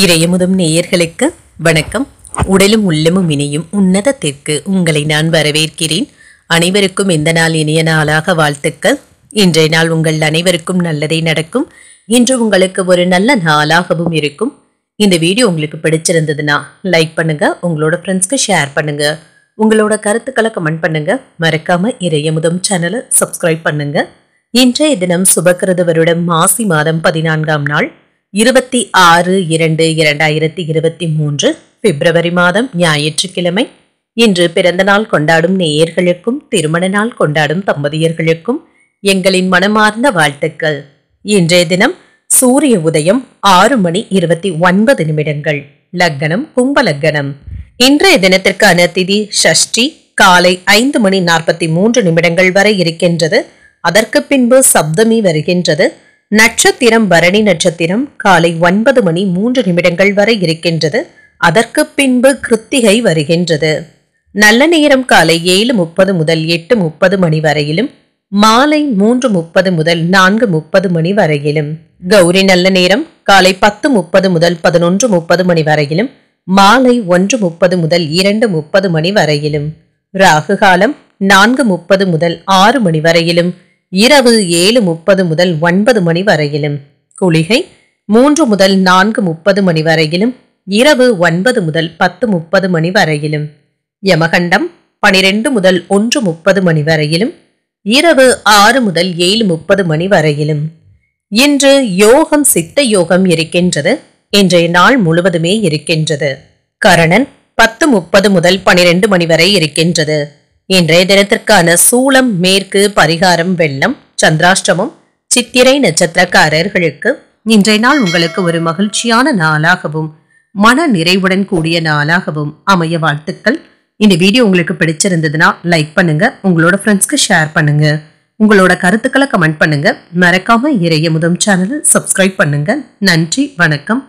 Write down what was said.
இறையமுதம் நேயர்களுக்கு வணக்கம் உடலும் உள்ளமும் இணையும் உன்னதத்திற்கு உங்களை நான் வரவேற்கிறேன் அனைவருக்கும் இந்த நாள் இனிய நாளாக வாழ்த்துக்கள் இன்றைய நாள் உங்கள் அனைவருக்கும் நல்லதே நடக்கும் இன்று உங்களுக்கு ஒரு நல்ல நாளாகவும் இருக்கும் இந்த வீடியோ உங்களுக்கு பிடிச்சிருந்ததுன்னா லைக் பண்ணுங்க உங்களோட ஃப்ரெண்ட்ஸ்க்கு ஷேர் பண்ணுங்க உங்களோட கருத்துக்களை கமெண்ட் பண்ணுங்க மறக்காம இறையமுதம் சேனலை சப்ஸ்கிரைப் பண்ணுங்க இன்றைய தினம் சுபக்கிருத வருடம் மாசி மாதம் பதினான்காம் நாள் இருபத்தி ஆறு இரண்டு இரண்டாயிரத்தி இருபத்தி மூன்று பிப்ரவரி மாதம் ஞாயிற்றுக்கிழமை இன்று பிறந்த நாள் கொண்டாடும் நேயர்களுக்கும் திருமண நாள் கொண்டாடும் தம்பதியர்களுக்கும் எங்களின் மனமார்ந்த வாழ்த்துக்கள் இன்றைய தினம் சூரிய உதயம் ஆறு மணி இருபத்தி ஒன்பது நிமிடங்கள் லக்னம் கும்ப லக்னம் இன்றைய தினத்திற்கான திதி ஷஷ்டி காலை ஐந்து மணி நாற்பத்தி மூன்று நிமிடங்கள் வரை இருக்கின்றது அதற்கு பின்பு சப்தமி வருகின்றது நட்சத்திரம் பரணி நட்சத்திரம் காலை ஒன்பது மணி மூன்று நிமிடங்கள் வரை இருக்கின்றது அதற்கு பின்பு கிருத்திகை வருகின்றது நல்ல நேரம் காலை ஏழு முப்பது முதல் எட்டு முப்பது மணி வரையிலும் மாலை மூன்று முப்பது முதல் நான்கு முப்பது மணி வரையிலும் கௌரி நல்ல நேரம் காலை பத்து முப்பது முதல் பதினொன்று முப்பது மணி வரையிலும் மாலை ஒன்று முப்பது முதல் இரண்டு முப்பது மணி வரையிலும் ராகு காலம் நான்கு முப்பது முதல் ஆறு மணி வரையிலும் இரவு ஏழு முப்பது முதல் ஒன்பது மணி வரையிலும் குளிகை மூன்று முதல் நான்கு முப்பது மணி வரையிலும் இரவு ஒன்பது முதல் பத்து முப்பது மணி வரையிலும் யமகண்டம் பனிரெண்டு முதல் ஒன்று முப்பது மணி வரையிலும் இரவு ஆறு முதல் ஏழு முப்பது மணி வரையிலும் இன்று யோகம் சித்த யோகம் இருக்கின்றது இன்றைய நாள் முழுவதுமே இருக்கின்றது கரணன் பத்து முப்பது முதல் பனிரெண்டு மணி வரை இருக்கின்றது இன்றைய தினத்திற்கான சூளம் மேற்கு பரிகாரம் வெள்ளம் சந்திராஷ்டமம் சித்திரை நட்சத்திரக்காரர்களுக்கு இன்றைய நாள் உங்களுக்கு ஒரு மகிழ்ச்சியான நாளாகவும் மன நிறைவுடன் கூடிய நாளாகவும் அமைய வாழ்த்துக்கள் இந்த வீடியோ உங்களுக்கு பிடிச்சிருந்ததுன்னா லைக் பண்ணுங்க உங்களோட ஃப்ரெண்ட்ஸ்க்கு ஷேர் பண்ணுங்க உங்களோட கருத்துக்களை கமெண்ட் பண்ணுங்க மறக்காம இறைய முதம் சேனலை சப்ஸ்கிரைப் பண்ணுங்க நன்றி வணக்கம்